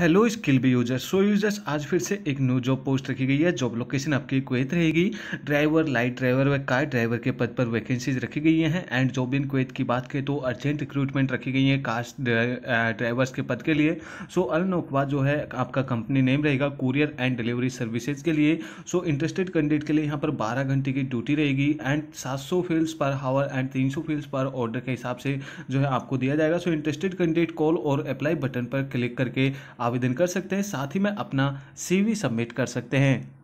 hello skill B users so users आज फिर से एक न्यू जॉब पोस्ट रखी गई है जॉब लोकेशन आपकी क्वेत रहेगी ड्राइवर लाइट ड्राइवर व कार ड्राइवर के पद पर वैकेंसीज रखी गई हैं एंड जॉब इन क्वेत की बात करें तो अर्जेंट रिक्रूटमेंट रखी गई है कार ड्राइवर्स के पद के लिए सो अल नोकवा जो है आपका कंपनी नेम रहेगा कुरियर एंड डिलीवरी सर्विसेज के लिए सो इंटरेस्टेड कैंडिडेट के लिए यहाँ पर बारह घंटे की ड्यूटी रहेगी एंड सात सौ फील्ड्स पर हावर एंड तीन सौ फील्ड्स पर ऑर्डर के हिसाब से जो है आपको दिया जाएगा सो इंटरेस्टेड कैंडिडेट कॉल और अप्लाई बटन पर क्लिक करके आप आवेदन कर सकते हैं साथ ही में अपना सीवी सबमिट कर सकते हैं